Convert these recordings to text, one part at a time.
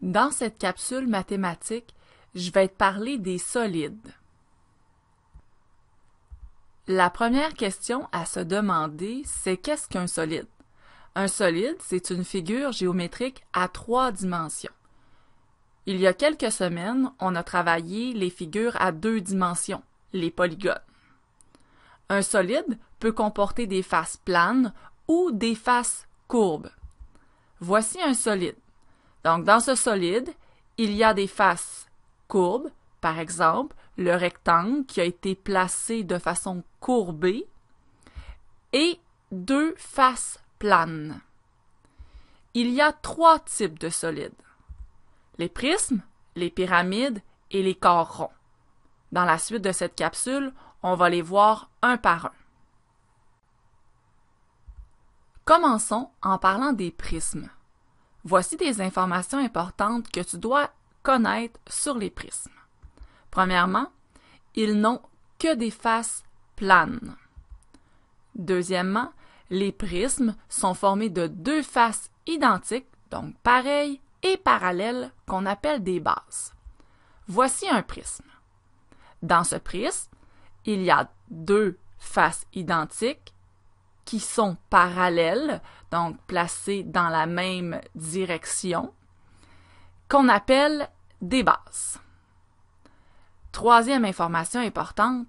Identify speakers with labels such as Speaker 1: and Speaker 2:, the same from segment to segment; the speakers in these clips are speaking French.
Speaker 1: Dans cette capsule mathématique, je vais te parler des solides. La première question à se demander, c'est qu'est-ce qu'un solide? Un solide, c'est une figure géométrique à trois dimensions. Il y a quelques semaines, on a travaillé les figures à deux dimensions, les polygones. Un solide peut comporter des faces planes ou des faces courbes. Voici un solide. Donc, dans ce solide, il y a des faces courbes, par exemple, le rectangle qui a été placé de façon courbée et deux faces planes. Il y a trois types de solides. Les prismes, les pyramides et les corps ronds. Dans la suite de cette capsule, on va les voir un par un. Commençons en parlant des prismes. Voici des informations importantes que tu dois connaître sur les prismes. Premièrement, ils n'ont que des faces planes. Deuxièmement, les prismes sont formés de deux faces identiques, donc pareilles et parallèles, qu'on appelle des bases. Voici un prisme. Dans ce prisme, il y a deux faces identiques qui sont parallèles, donc placés dans la même direction, qu'on appelle des bases. Troisième information importante,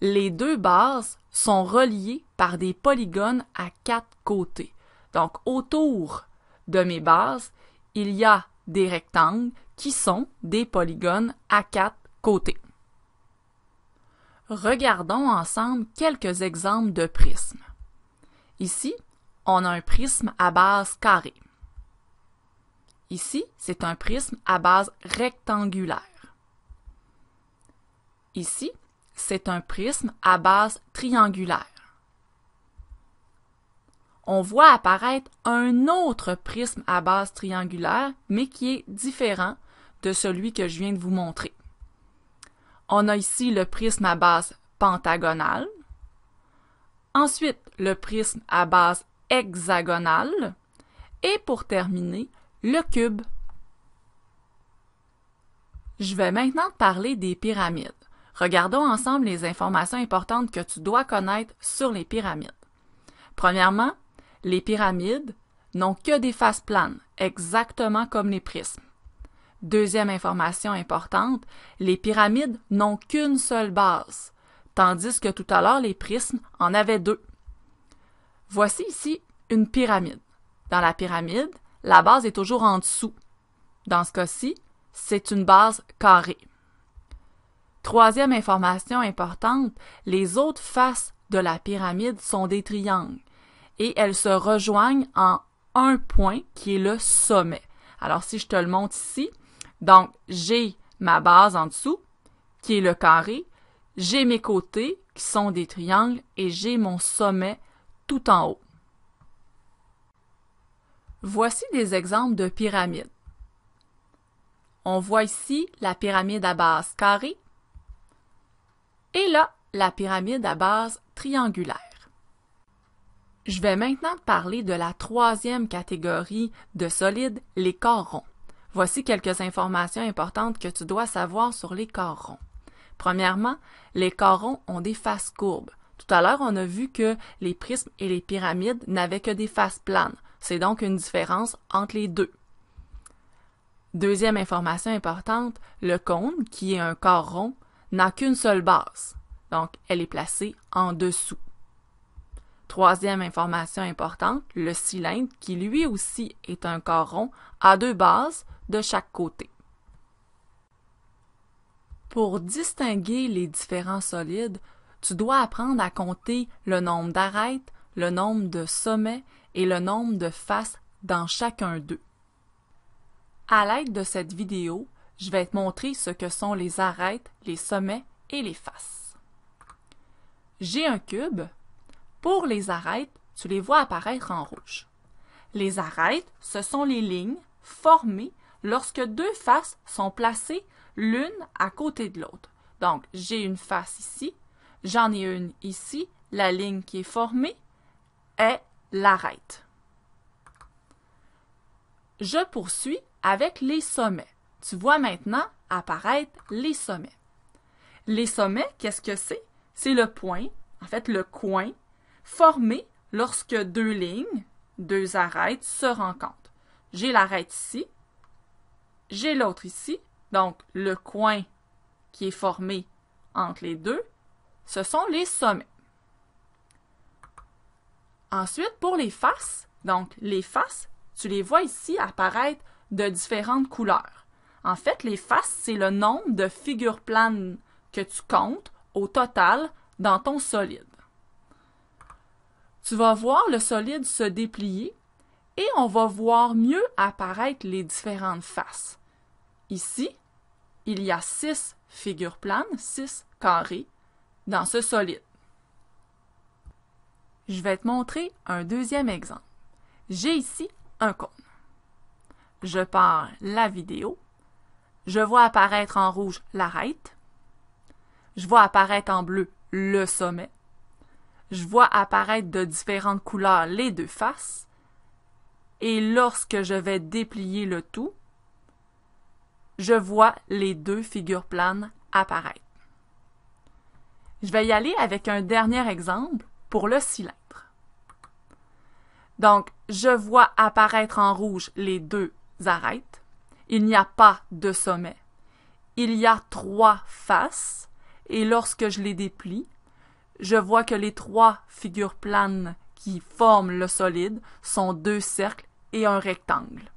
Speaker 1: les deux bases sont reliées par des polygones à quatre côtés. Donc autour de mes bases, il y a des rectangles qui sont des polygones à quatre côtés. Regardons ensemble quelques exemples de prismes. Ici, on a un prisme à base carrée. Ici, c'est un prisme à base rectangulaire. Ici, c'est un prisme à base triangulaire. On voit apparaître un autre prisme à base triangulaire, mais qui est différent de celui que je viens de vous montrer. On a ici le prisme à base pentagonale. Ensuite, le prisme à base hexagonale. Et pour terminer, le cube. Je vais maintenant te parler des pyramides. Regardons ensemble les informations importantes que tu dois connaître sur les pyramides. Premièrement, les pyramides n'ont que des faces planes, exactement comme les prismes. Deuxième information importante, les pyramides n'ont qu'une seule base tandis que tout à l'heure les prismes en avaient deux. Voici ici une pyramide. Dans la pyramide, la base est toujours en dessous. Dans ce cas-ci, c'est une base carrée. Troisième information importante, les autres faces de la pyramide sont des triangles et elles se rejoignent en un point qui est le sommet. Alors si je te le montre ici, donc j'ai ma base en dessous qui est le carré j'ai mes côtés, qui sont des triangles, et j'ai mon sommet tout en haut. Voici des exemples de pyramides. On voit ici la pyramide à base carrée et là, la pyramide à base triangulaire. Je vais maintenant parler de la troisième catégorie de solides, les corps ronds. Voici quelques informations importantes que tu dois savoir sur les corps ronds. Premièrement, les corons ont des faces courbes. Tout à l'heure, on a vu que les prismes et les pyramides n'avaient que des faces planes. C'est donc une différence entre les deux. Deuxième information importante, le cône, qui est un corps rond, n'a qu'une seule base. Donc, elle est placée en dessous. Troisième information importante, le cylindre, qui lui aussi est un corps rond, a deux bases de chaque côté. Pour distinguer les différents solides, tu dois apprendre à compter le nombre d'arêtes, le nombre de sommets et le nombre de faces dans chacun d'eux. À l'aide de cette vidéo, je vais te montrer ce que sont les arêtes, les sommets et les faces. J'ai un cube. Pour les arêtes, tu les vois apparaître en rouge. Les arêtes, ce sont les lignes formées lorsque deux faces sont placées l'une à côté de l'autre. Donc, j'ai une face ici, j'en ai une ici, la ligne qui est formée est l'arête. Je poursuis avec les sommets. Tu vois maintenant apparaître les sommets. Les sommets, qu'est-ce que c'est? C'est le point, en fait le coin, formé lorsque deux lignes, deux arêtes se rencontrent. J'ai l'arête ici, j'ai l'autre ici, donc, le coin qui est formé entre les deux, ce sont les sommets. Ensuite, pour les faces, donc les faces, tu les vois ici apparaître de différentes couleurs. En fait, les faces, c'est le nombre de figures planes que tu comptes au total dans ton solide. Tu vas voir le solide se déplier et on va voir mieux apparaître les différentes faces. Ici, il y a six figures planes, six carrés, dans ce solide. Je vais te montrer un deuxième exemple. J'ai ici un cône. Je pars la vidéo. Je vois apparaître en rouge l'arête. Je vois apparaître en bleu le sommet. Je vois apparaître de différentes couleurs les deux faces. Et lorsque je vais déplier le tout, je vois les deux figures planes apparaître. Je vais y aller avec un dernier exemple pour le cylindre. Donc, je vois apparaître en rouge les deux arêtes. Il n'y a pas de sommet. Il y a trois faces et lorsque je les déplie, je vois que les trois figures planes qui forment le solide sont deux cercles et un rectangle.